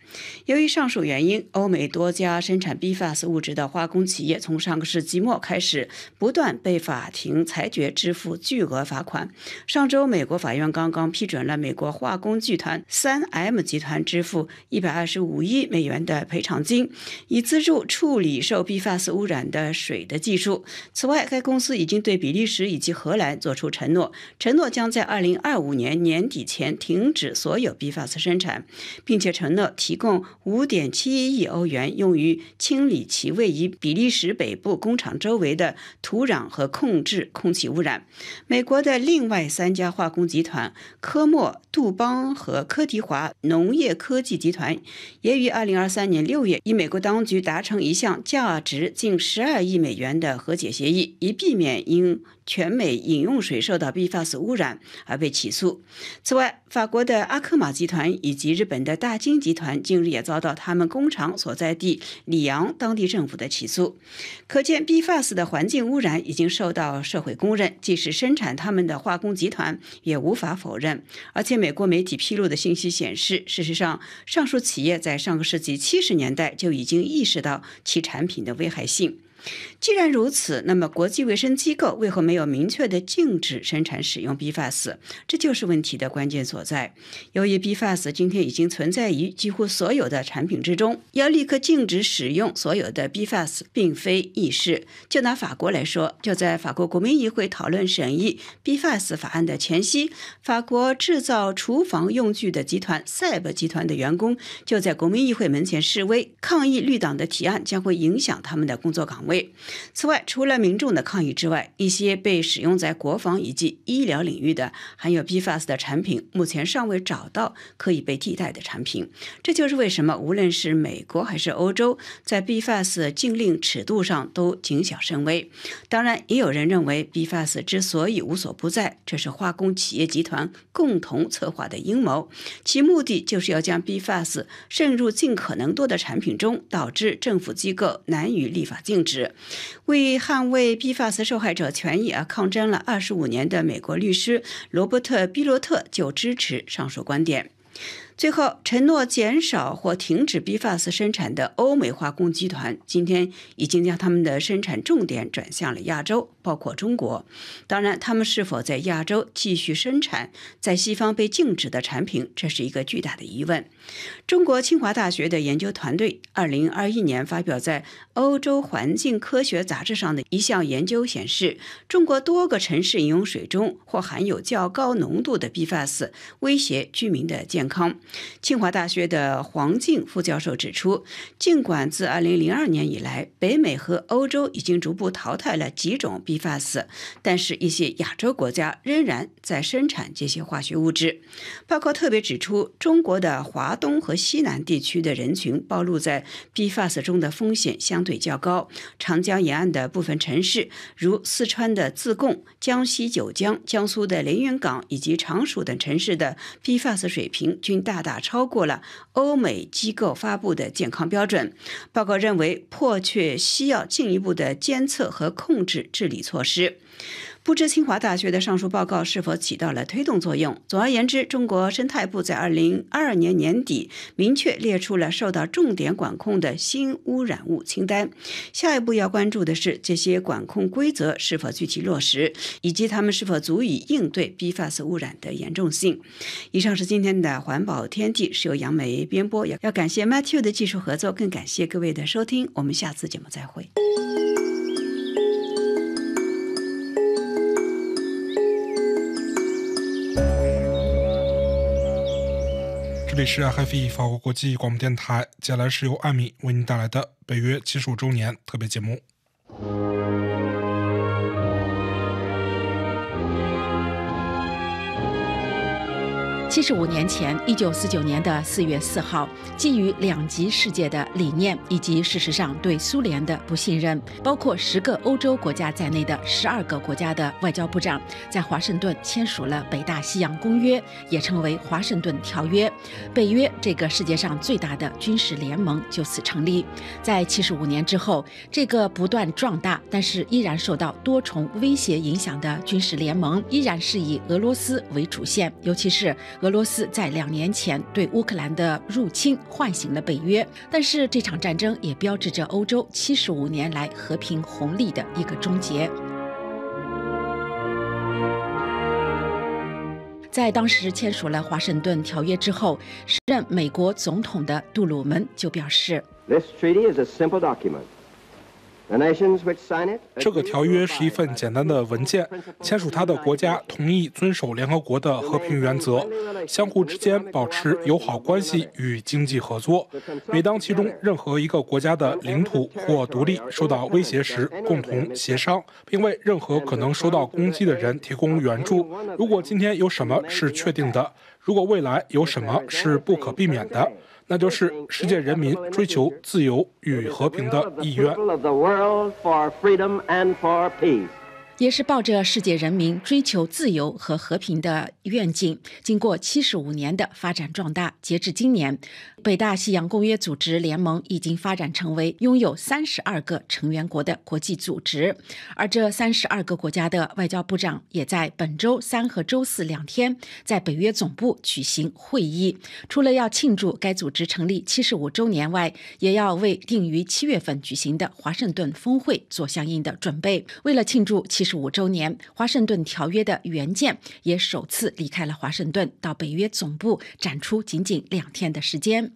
由于上述原因，欧美多家生产 Bfas 物质的化工企业，从上个世纪末开始，不断被法庭裁决支付巨额罚款。上周，美国法院刚刚批准了美国化工巨团三 M 集团支付一百二十五亿美元的赔偿金，以资助处理受 Bfas 污染的水的技术。此外，该公司已经对比利时以及荷兰作出承诺，承诺将在二零二五年年底前停止所有 Bfas 生产，并且承诺提供五点七一亿欧元用于清理其位于比利时北部工厂周围的土壤和控制空气污染。美国的另外三家化工集团科莫、杜邦和科迪华农业科技集团，也于二零二三年六月与美国当局达成一项价值近十二亿美元的和解协议，以避免因全美饮用水受到 PFAS 污染而被起诉。此外，法国的阿克玛集团以及日本的大金集团近日也遭到他们工厂所在地里昂当地政府的起诉。可见，PFAS 的环境污染已经受到社会公认，即使生产他们的化工集团也无法否认。而且，美国媒体披露的信息显示，事实上，上述企业在上个世纪七十年代就已经意识到其产品的危害性。既然如此，那么国际卫生机构为何没有明确的禁止生产使用 Bfas？这就是问题的关键所在。由于 Bfas 今天已经存在于几乎所有的产品之中，要立刻禁止使用所有的 Bfas 并非易事。就拿法国来说，就在法国国民议会讨论审议 Bfas 法案的前夕，法国制造厨房用具的集团赛博集团的员工就在国民议会门前示威，抗议绿党的提案将会影响他们的工作岗位。此外，除了民众的抗议之外，一些被使用在国防以及医疗领域的含有 Bfas 的产品，目前尚未找到可以被替代的产品。这就是为什么无论是美国还是欧洲，在 Bfas 禁令尺度上都谨小慎微。当然，也有人认为 Bfas 之所以无所不在，这是化工企业集团共同策划的阴谋，其目的就是要将 Bfas 渗入尽可能多的产品中，导致政府机构难以立法禁止。为捍卫 B a s 受害者权益而抗争了二十五年的美国律师罗伯特·毕洛特就支持上述观点。最后，承诺减少或停止 B a s 生产的欧美化工集团，今天已经将他们的生产重点转向了亚洲。包括中国，当然，他们是否在亚洲继续生产在西方被禁止的产品，这是一个巨大的疑问。中国清华大学的研究团队二零二一年发表在《欧洲环境科学杂志》上的一项研究显示，中国多个城市饮用水中或含有较高浓度的 f 发 s 威胁居民的健康。清华大学的黄静副教授指出，尽管自二零零二年以来，北美和欧洲已经逐步淘汰了几种毕。Bfas，但是一些亚洲国家仍然在生产这些化学物质。报告特别指出，中国的华东和西南地区的人群暴露在 Bfas 中的风险相对较高。长江沿岸的部分城市，如四川的自贡、江西九江、江苏的连云港以及常熟等城市的 Bfas 水平均大大超过了欧美机构发布的健康标准。报告认为，迫切需要进一步的监测和控制治理。措施，不知清华大学的上述报告是否起到了推动作用。总而言之，中国生态部在二零二二年年底明确列出了受到重点管控的新污染物清单。下一步要关注的是这些管控规则是否具体落实，以及它们是否足以应对 B a S 污染的严重性。以上是今天的环保天地，是由杨梅编播，要要感谢 Matthew 的技术合作，更感谢各位的收听。我们下次节目再会。这里是 h a p 法国国际广播电台，接下来是由艾米为您带来的北约七十五周年特别节目。七十五年前，一九四九年的四月四号，基于两极世界的理念以及事实上对苏联的不信任，包括十个欧洲国家在内的十二个国家的外交部长在华盛顿签署了《北大西洋公约》，也称为《华盛顿条约》，北约这个世界上最大的军事联盟就此成立。在七十五年之后，这个不断壮大但是依然受到多重威胁影响的军事联盟，依然是以俄罗斯为主线，尤其是。俄罗斯在两年前对乌克兰的入侵唤醒了北约，但是这场战争也标志着欧洲七十五年来和平红利的一个终结。在当时签署了《华盛顿条约》之后，时任美国总统的杜鲁门就表示。这个条约是一份简单的文件，签署它的国家同意遵守联合国的和平原则，相互之间保持友好关系与经济合作。每当其中任何一个国家的领土或独立受到威胁时，共同协商，并为任何可能受到攻击的人提供援助。如果今天有什么是确定的，如果未来有什么是不可避免的。那就是世界人民追求自由与和平的意愿。也是抱着世界人民追求自由和和平的愿景，经过七十五年的发展壮大，截至今年，北大西洋公约组织联盟已经发展成为拥有三十二个成员国的国际组织。而这三十二个国家的外交部长也在本周三和周四两天在北约总部举行会议，除了要庆祝该组织成立七十五周年外，也要为定于七月份举行的华盛顿峰会做相应的准备。为了庆祝七十。五周年，华盛顿条约的原件也首次离开了华盛顿，到北约总部展出，仅仅两天的时间。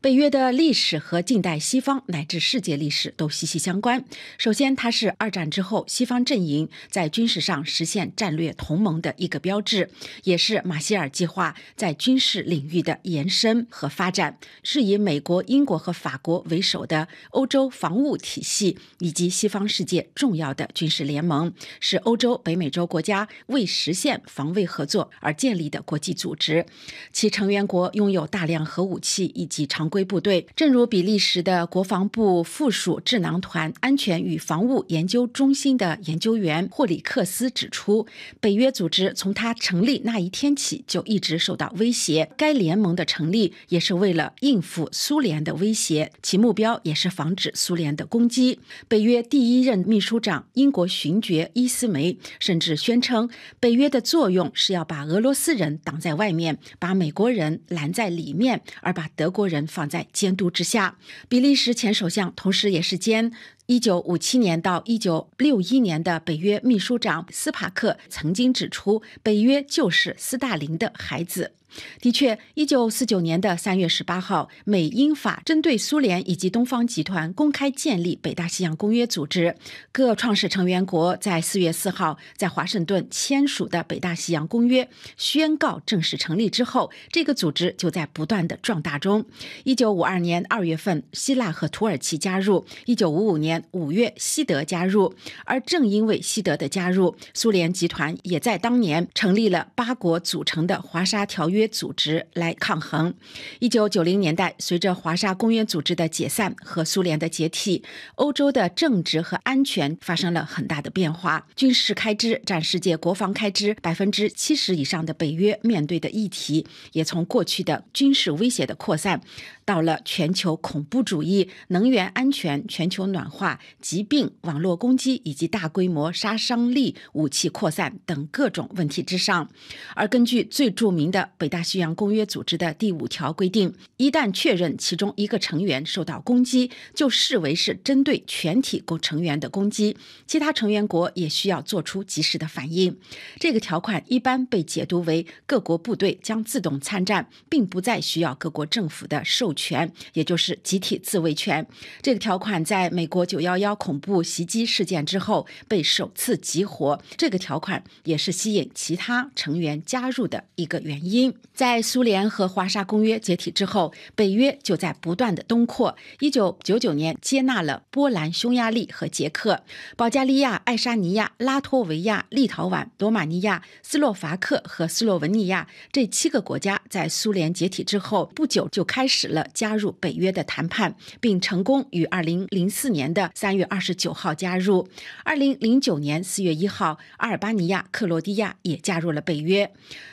北约的历史和近代西方乃至世界历史都息息相关。首先，它是二战之后西方阵营在军事上实现战略同盟的一个标志，也是马歇尔计划在军事领域的延伸和发展。是以美国、英国和法国为首的欧洲防务体系以及西方世界重要的军事联盟，是欧洲、北美洲国家为实现防卫合作而建立的国际组织。其成员国拥有大量核武器以。及常规部队，正如比利时的国防部附属智囊团安全与防务研究中心的研究员霍里克斯指出，北约组织从它成立那一天起就一直受到威胁。该联盟的成立也是为了应付苏联的威胁，其目标也是防止苏联的攻击。北约第一任秘书长英国勋爵伊斯梅甚至宣称，北约的作用是要把俄罗斯人挡在外面，把美国人拦在里面，而把德。德国人放在监督之下。比利时前首相，同时也是兼1957年到1961年的北约秘书长斯帕克曾经指出：“北约就是斯大林的孩子。”的确，一九四九年的三月十八号，美英法针对苏联以及东方集团公开建立北大西洋公约组织。各创始成员国在四月四号在华盛顿签署的《北大西洋公约》宣告正式成立之后，这个组织就在不断的壮大中。一九五二年二月份，希腊和土耳其加入；一九五五年五月，西德加入。而正因为西德的加入，苏联集团也在当年成立了八国组成的华沙条约。约组织来抗衡。一九九零年代，随着华沙公约组织的解散和苏联的解体，欧洲的政治和安全发生了很大的变化。军事开支占世界国防开支百分之七十以上的北约，面对的议题也从过去的军事威胁的扩散。到了全球恐怖主义、能源安全、全球暖化、疾病、网络攻击以及大规模杀伤力武器扩散等各种问题之上。而根据最著名的北大西洋公约组织的第五条规定，一旦确认其中一个成员受到攻击，就视为是针对全体成成员的攻击，其他成员国也需要做出及时的反应。这个条款一般被解读为各国部队将自动参战，并不再需要各国政府的授。权，也就是集体自卫权，这个条款在美国九幺幺恐怖袭击事件之后被首次激活。这个条款也是吸引其他成员加入的一个原因。在苏联和华沙公约解体之后，北约就在不断的东扩。一九九九年，接纳了波兰、匈牙利和捷克、保加利亚、爱沙尼亚、拉脱维亚、立陶宛、罗马尼亚、斯洛伐克和斯洛文尼亚这七个国家。在苏联解体之后不久就开始了。加入北约的谈判，并成功于二零零四年的三月二十九号加入。二零零九年四月一号，阿尔巴尼亚、克罗地亚也加入了北约。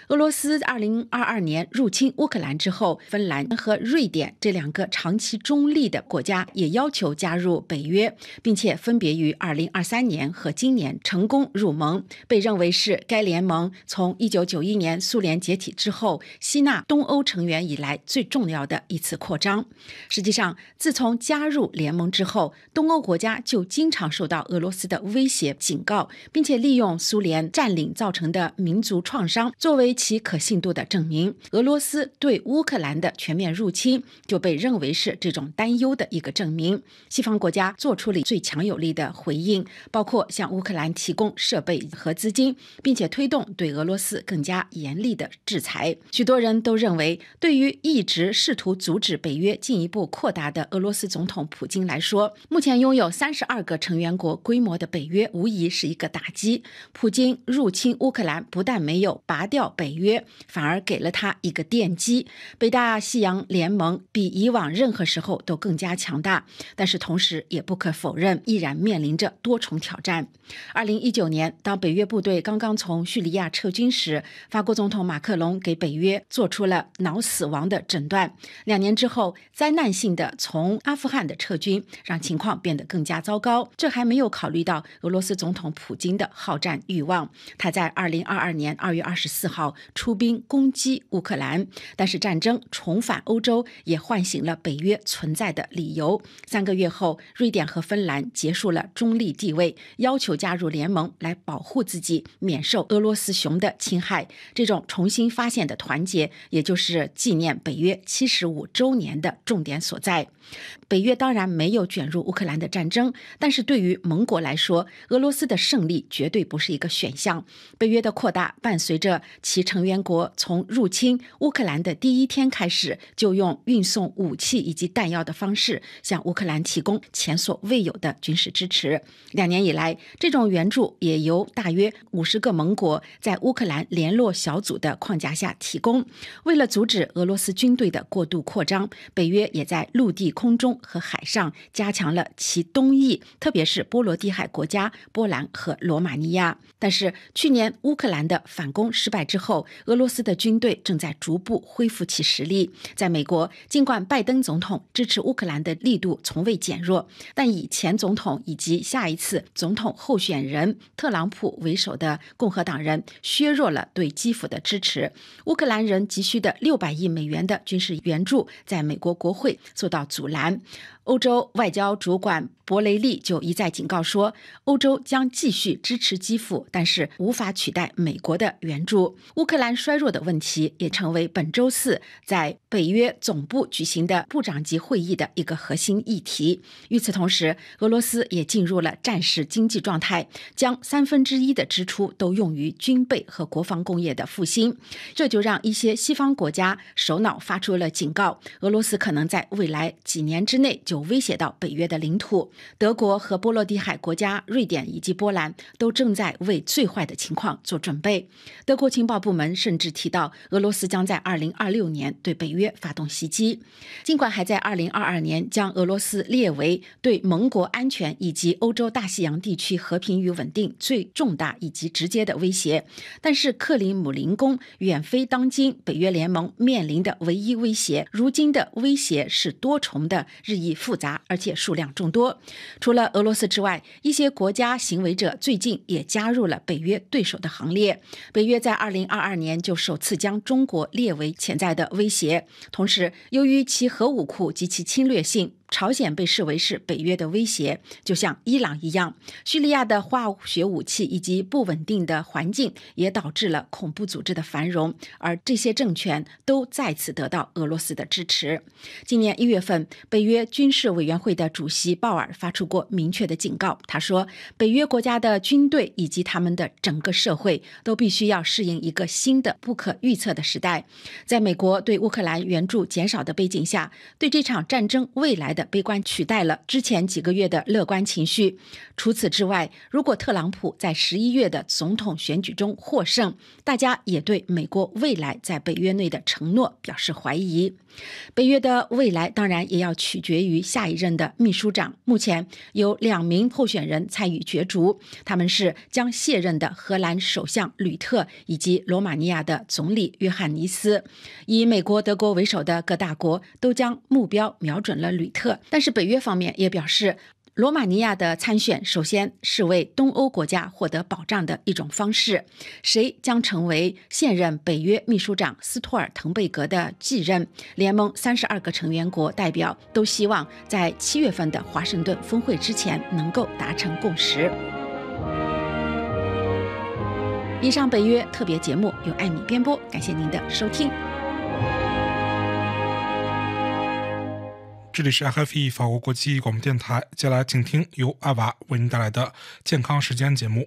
俄罗斯二零二二年入侵乌克兰之后，芬兰和瑞典这两个长期中立的国家也要求加入北约，并且分别于二零二三年和今年成功入盟，被认为是该联盟从一九九一年苏联解体之后吸纳东欧成员以来最重要的一次。扩张。实际上，自从加入联盟之后，东欧国家就经常受到俄罗斯的威胁警告，并且利用苏联占领造成的民族创伤作为其可信度的证明。俄罗斯对乌克兰的全面入侵就被认为是这种担忧的一个证明。西方国家做出了最强有力的回应，包括向乌克兰提供设备和资金，并且推动对俄罗斯更加严厉的制裁。许多人都认为，对于一直试图阻止。对北约进一步扩大的俄罗斯总统普京来说，目前拥有三十二个成员国规模的北约无疑是一个打击。普京入侵乌克兰不但没有拔掉北约，反而给了他一个奠基。北大西洋联盟比以往任何时候都更加强大，但是同时也不可否认，依然面临着多重挑战。二零一九年，当北约部队刚刚从叙利亚撤军时，法国总统马克龙给北约做出了脑死亡的诊断。两年。之后灾难性的从阿富汗的撤军，让情况变得更加糟糕。这还没有考虑到俄罗斯总统普京的好战欲望。他在二零二二年二月二十四号出兵攻击乌克兰，但是战争重返欧洲也唤醒了北约存在的理由。三个月后，瑞典和芬兰结束了中立地位，要求加入联盟来保护自己免受俄罗斯熊的侵害。这种重新发现的团结，也就是纪念北约七十五周。周年的重点所在，北约当然没有卷入乌克兰的战争，但是对于盟国来说，俄罗斯的胜利绝对不是一个选项。北约的扩大伴随着其成员国从入侵乌克兰的第一天开始，就用运送武器以及弹药的方式向乌克兰提供前所未有的军事支持。两年以来，这种援助也由大约五十个盟国在乌克兰联络小组的框架下提供。为了阻止俄罗斯军队的过度扩张。北约也在陆地、空中和海上加强了其东翼，特别是波罗的海国家波兰和罗马尼亚。但是，去年乌克兰的反攻失败之后，俄罗斯的军队正在逐步恢复其实力。在美国，尽管拜登总统支持乌克兰的力度从未减弱，但以前总统以及下一次总统候选人特朗普为首的共和党人削弱了对基辅的支持。乌克兰人急需的六百亿美元的军事援助。在美国国会做到阻拦。欧洲外交主管博雷利就一再警告说，欧洲将继续支持基辅，但是无法取代美国的援助。乌克兰衰弱的问题也成为本周四在北约总部举行的部长级会议的一个核心议题。与此同时，俄罗斯也进入了战时经济状态，将三分之一的支出都用于军备和国防工业的复兴。这就让一些西方国家首脑发出了警告：俄罗斯可能在未来几年之内就。有威胁到北约的领土，德国和波罗的海国家瑞典以及波兰都正在为最坏的情况做准备。德国情报部门甚至提到，俄罗斯将在2026年对北约发动袭击。尽管还在2022年将俄罗斯列为对盟国安全以及欧洲大西洋地区和平与稳定最重大以及直接的威胁，但是克里姆林宫远非当今北约联盟面临的唯一威胁。如今的威胁是多重的，日益。复杂，而且数量众多。除了俄罗斯之外，一些国家行为者最近也加入了北约对手的行列。北约在2022年就首次将中国列为潜在的威胁，同时由于其核武库及其侵略性。朝鲜被视为是北约的威胁，就像伊朗一样。叙利亚的化学武器以及不稳定的环境也导致了恐怖组织的繁荣，而这些政权都再次得到俄罗斯的支持。今年一月份，北约军事委员会的主席鲍尔发出过明确的警告，他说：“北约国家的军队以及他们的整个社会都必须要适应一个新的不可预测的时代。”在美国对乌克兰援助减少的背景下，对这场战争未来。的悲观取代了之前几个月的乐观情绪。除此之外，如果特朗普在十一月的总统选举中获胜，大家也对美国未来在北约内的承诺表示怀疑。北约的未来当然也要取决于下一任的秘书长。目前有两名候选人参与角逐，他们是将卸任的荷兰首相吕特以及罗马尼亚的总理约翰尼斯。以美国、德国为首的各大国都将目标瞄准了吕特。但是北约方面也表示，罗马尼亚的参选首先是为东欧国家获得保障的一种方式。谁将成为现任北约秘书长斯托尔滕贝格的继任？联盟三十二个成员国代表都希望在七月份的华盛顿峰会之前能够达成共识。以上，北约特别节目由艾米编播，感谢您的收听。这里是 FVE 法国国际广播电台，接下来请听由阿娃为您带来的健康时间节目。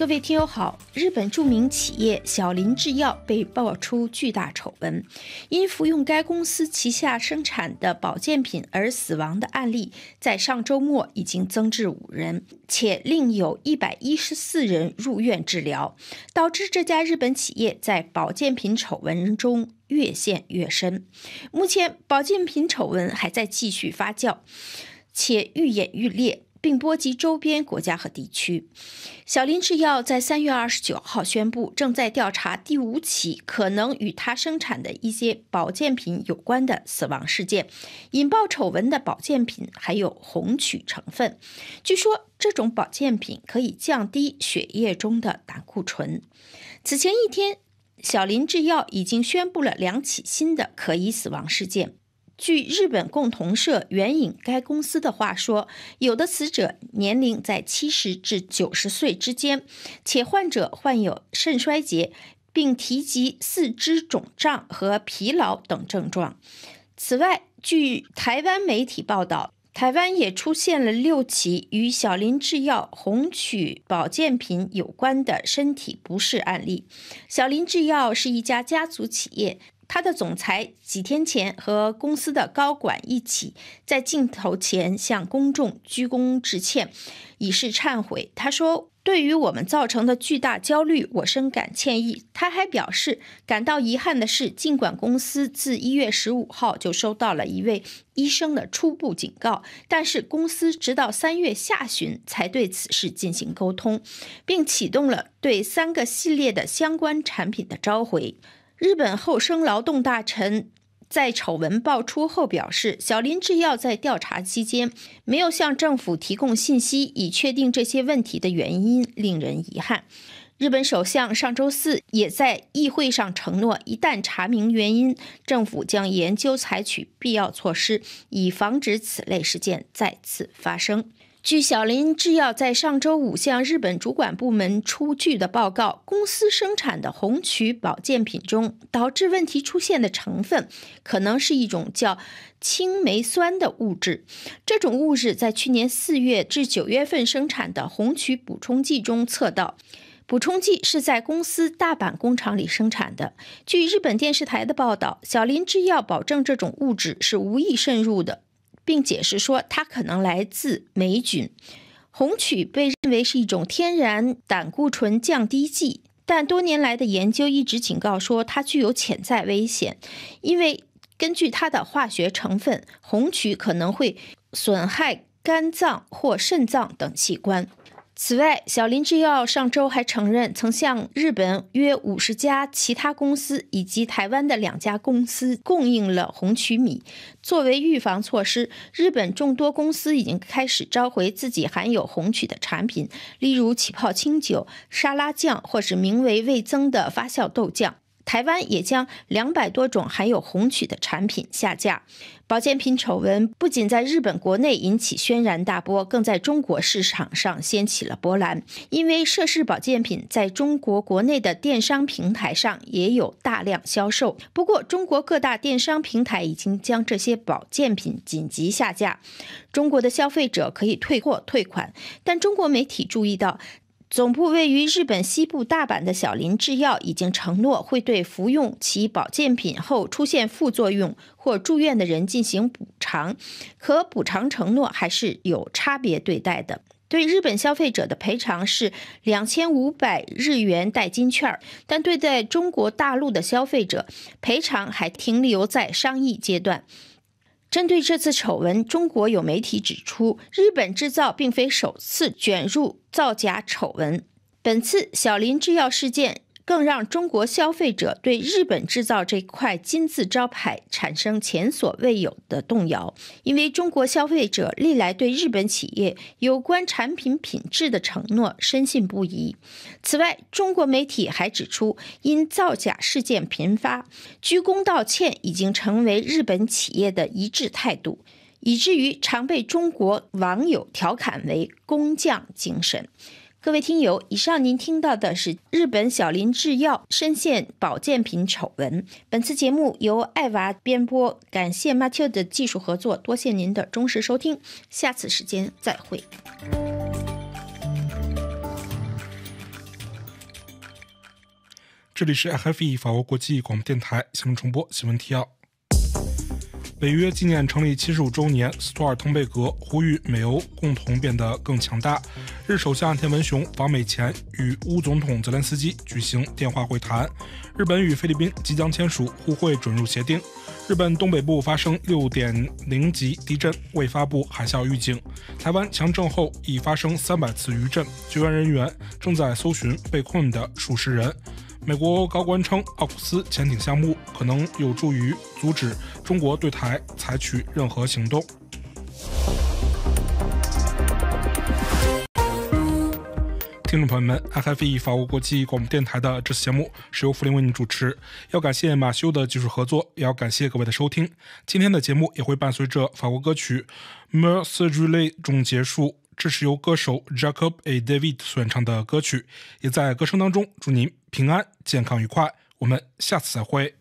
各位听友好，日本著名企业小林制药被爆出巨大丑闻，因服用该公司旗下生产的保健品而死亡的案例，在上周末已经增至五人，且另有一百一十四人入院治疗，导致这家日本企业在保健品丑闻中越陷越深。目前，保健品丑闻还在继续发酵，且愈演愈烈。并波及周边国家和地区。小林制药在三月二十九号宣布，正在调查第五起可能与它生产的一些保健品有关的死亡事件。引爆丑闻的保健品含有红曲成分，据说这种保健品可以降低血液中的胆固醇。此前一天，小林制药已经宣布了两起新的可疑死亡事件。据日本共同社援引该公司的话说，有的死者年龄在七十至九十岁之间，且患者患有肾衰竭，并提及四肢肿胀和疲劳等症状。此外，据台湾媒体报道，台湾也出现了六起与小林制药红曲保健品有关的身体不适案例。小林制药是一家家族企业。他的总裁几天前和公司的高管一起在镜头前向公众鞠躬致歉，以示忏悔。他说：“对于我们造成的巨大焦虑，我深感歉意。”他还表示，感到遗憾的是，尽管公司自一月十五号就收到了一位医生的初步警告，但是公司直到三月下旬才对此事进行沟通，并启动了对三个系列的相关产品的召回。日本厚生劳动大臣在丑闻爆出后表示，小林制药在调查期间没有向政府提供信息，以确定这些问题的原因，令人遗憾。日本首相上周四也在议会上承诺，一旦查明原因，政府将研究采取必要措施，以防止此类事件再次发生。据小林制药在上周五向日本主管部门出具的报告，公司生产的红曲保健品中导致问题出现的成分，可能是一种叫青霉酸的物质。这种物质在去年四月至九月份生产的红曲补充剂中测到，补充剂是在公司大阪工厂里生产的。据日本电视台的报道，小林制药保证这种物质是无意渗入的。并解释说，它可能来自霉菌。红曲被认为是一种天然胆固醇降低剂，但多年来的研究一直警告说，它具有潜在危险，因为根据它的化学成分，红曲可能会损害肝脏或肾脏等器官。此外，小林制药上周还承认，曾向日本约五十家其他公司以及台湾的两家公司供应了红曲米。作为预防措施，日本众多公司已经开始召回自己含有红曲的产品，例如起泡清酒、沙拉酱或是名为味增的发酵豆酱。台湾也将两百多种含有红曲的产品下架。保健品丑闻不仅在日本国内引起轩然大波，更在中国市场上掀起了波澜。因为涉事保健品在中国国内的电商平台上也有大量销售。不过，中国各大电商平台已经将这些保健品紧急下架，中国的消费者可以退货退款。但中国媒体注意到。总部位于日本西部大阪的小林制药已经承诺会对服用其保健品后出现副作用或住院的人进行补偿，可补偿承诺还是有差别对待的。对日本消费者的赔偿是两千五百日元代金券，但对在中国大陆的消费者，赔偿还停留在商议阶段。针对这次丑闻，中国有媒体指出，日本制造并非首次卷入造假丑闻，本次小林制药事件。更让中国消费者对“日本制造”这块金字招牌产生前所未有的动摇，因为中国消费者历来对日本企业有关产品品质的承诺深信不疑。此外，中国媒体还指出，因造假事件频发，鞠躬道歉已经成为日本企业的一致态度，以至于常被中国网友调侃为“工匠精神”。各位听友，以上您听到的是日本小林制药深陷保健品丑闻。本次节目由爱娃编播，感谢 m a t i l 的技术合作，多谢您的忠实收听，下次时间再会。这里是 f f e 法国国际广播电台新闻重播新闻提要。北约纪念成立七十五周年，斯托尔滕贝格呼吁美欧共同变得更强大。日首相岸田文雄访美前与乌总统泽连斯基举行电话会谈。日本与菲律宾即将签署互惠准入协定。日本东北部发生六点零级地震，未发布海啸预警。台湾强震后已发生三百次余震，救援人员正在搜寻被困的数十人。美国高官称，奥库斯潜艇项目可能有助于阻止中国对台采取任何行动。听众朋友们，I have 法国国际广播电台的这次节目是由福林为您主持，要感谢马修的技术合作，也要感谢各位的收听。今天的节目也会伴随着法国歌曲《Mercure》来中结束。这是由歌手 Jacob A David 演唱的歌曲，也在歌声当中祝您平安、健康、愉快。我们下次再会。